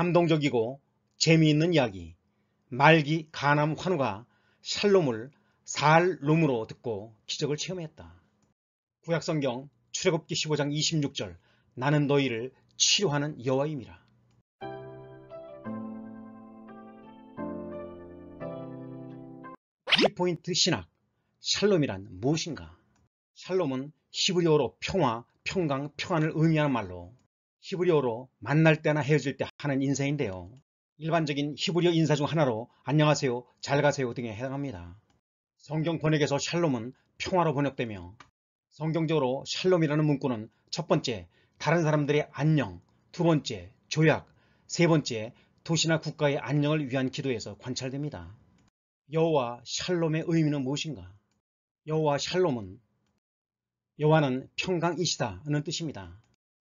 감동적이고 재미있는 이야기 말기 가남 환우가 샬롬을 살룸으로 듣고 기적을 체험했다. 구약성경 출애굽기 15장 26절 나는 너희를 치료하는 여호와임이라. 키포인트 신학 샬롬이란 무엇인가? 샬롬은 히브리어로 평화, 평강, 평안을 의미하는 말로 히브리어로 만날 때나 헤어질 때 하는 인사인데요. 일반적인 히브리어 인사 중 하나로 안녕하세요, 잘 가세요 등에 해당합니다. 성경 번역에서 샬롬은 평화로 번역되며 성경적으로 샬롬이라는 문구는 첫 번째, 다른 사람들의 안녕, 두 번째, 조약, 세 번째, 도시나 국가의 안녕을 위한 기도에서 관찰됩니다. 여호와 샬롬의 의미는 무엇인가? 여호와 샬롬은 여호와는 평강이시다는 뜻입니다.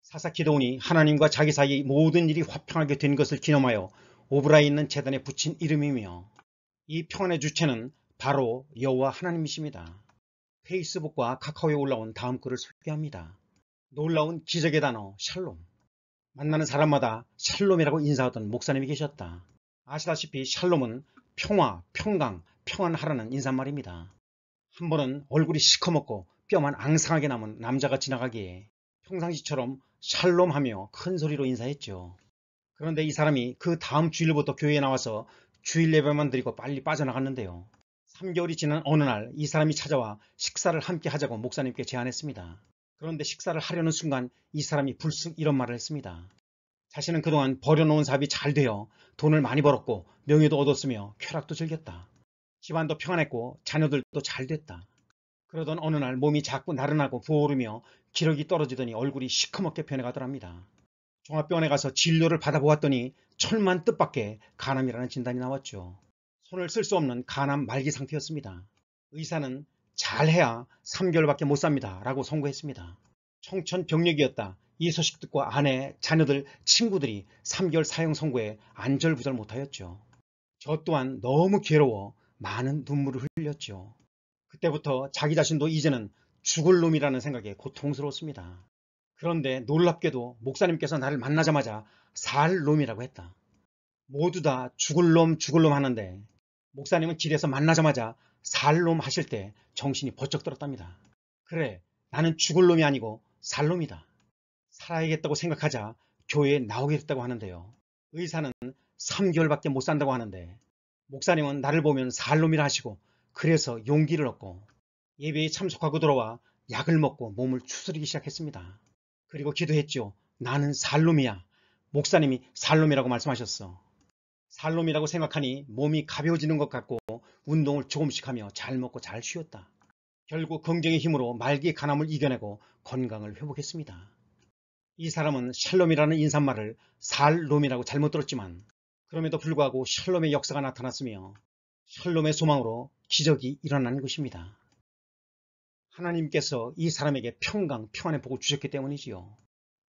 사사키도니 하나님과 자기 사이 모든 일이 화평하게 된 것을 기념하여 오브라에 있는 재단에 붙인 이름이며 이 평안의 주체는 바로 여호와 하나님이십니다. 페이스북과 카카오에 올라온 다음 글을 소개합니다. 놀라운 기적의 단어 샬롬 만나는 사람마다 샬롬이라고 인사하던 목사님이 계셨다. 아시다시피 샬롬은 평화, 평강, 평안하라는 인사말입니다. 한 번은 얼굴이 시커멓고 뼈만 앙상하게 남은 남자가 지나가기에 평상시처럼 샬롬하며 큰 소리로 인사했죠. 그런데 이 사람이 그 다음 주일부터 교회에 나와서 주일 예배만 드리고 빨리 빠져나갔는데요. 3개월이 지난 어느 날 이 사람이 찾아와 식사를 함께 하자고 목사님께 제안했습니다. 그런데 식사를 하려는 순간 이 사람이 불쑥 이런 말을 했습니다. 자신은 그동안 버려놓은 사업이 잘 되어 돈을 많이 벌었고 명예도 얻었으며 쾌락도 즐겼다. 집안도 평안했고 자녀들도 잘 됐다. 그러던 어느 날 몸이 자꾸 나른하고 부어오르며 기력이 떨어지더니 얼굴이 시커멓게 변해가더랍니다. 종합병원에 가서 진료를 받아보았더니 철만 뜻밖의 간암이라는 진단이 나왔죠. 손을 쓸 수 없는 간암 말기 상태였습니다. 의사는 잘해야 3개월밖에 못 삽니다. 라고 선고했습니다. 청천 병력이었다. 이 소식 듣고 아내, 자녀들, 친구들이 3개월 사형 선고에 안절부절 못하였죠. 저 또한 너무 괴로워 많은 눈물을 흘렸죠. 그때부터 자기 자신도 이제는 죽을 놈이라는 생각에 고통스러웠습니다. 그런데 놀랍게도 목사님께서 나를 만나자마자 살 놈이라고 했다. 모두 다 죽을 놈 죽을 놈 하는데 목사님은 길에서 만나자마자 살 놈 하실 때 정신이 버쩍 들었답니다. 그래 나는 죽을 놈이 아니고 살 놈이다. 살아야겠다고 생각하자 교회에 나오겠다고 하는데요. 의사는 3개월밖에 못 산다고 하는데 목사님은 나를 보면 살 놈이라 하시고 그래서 용기를 얻고 예배에 참석하고 들어와 약을 먹고 몸을 추스리기 시작했습니다. 그리고 기도했죠. 나는 살롬이야. 목사님이 살롬이라고 말씀하셨어. 살롬이라고 생각하니 몸이 가벼워지는 것 같고 운동을 조금씩 하며 잘 먹고 잘 쉬었다. 결국 긍정의 힘으로 말기 간암을 이겨내고 건강을 회복했습니다. 이 사람은 샬롬이라는 인사말을 살롬이라고 잘못 들었지만 그럼에도 불구하고 샬롬의 역사가 나타났으며 샬롬의 소망으로 기적이 일어난 것입니다. 하나님께서 이 사람에게 평강, 평안의 복을 주셨기 때문이지요.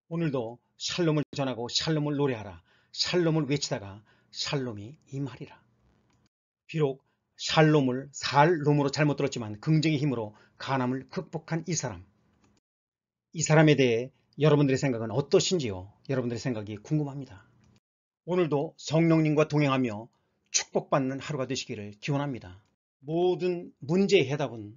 오늘도 샬롬을 전하고 샬롬을 노래하라. 샬롬을 외치다가 샬롬이 임하리라. 비록 샬롬을 살롬으로 잘못 들었지만 긍정의 힘으로 가남을 극복한 이 사람. 이 사람에 대해 여러분들의 생각은 어떠신지요? 여러분들의 생각이 궁금합니다. 오늘도 성령님과 동행하며 축복받는 하루가 되시기를 기원합니다. 모든 문제의 해답은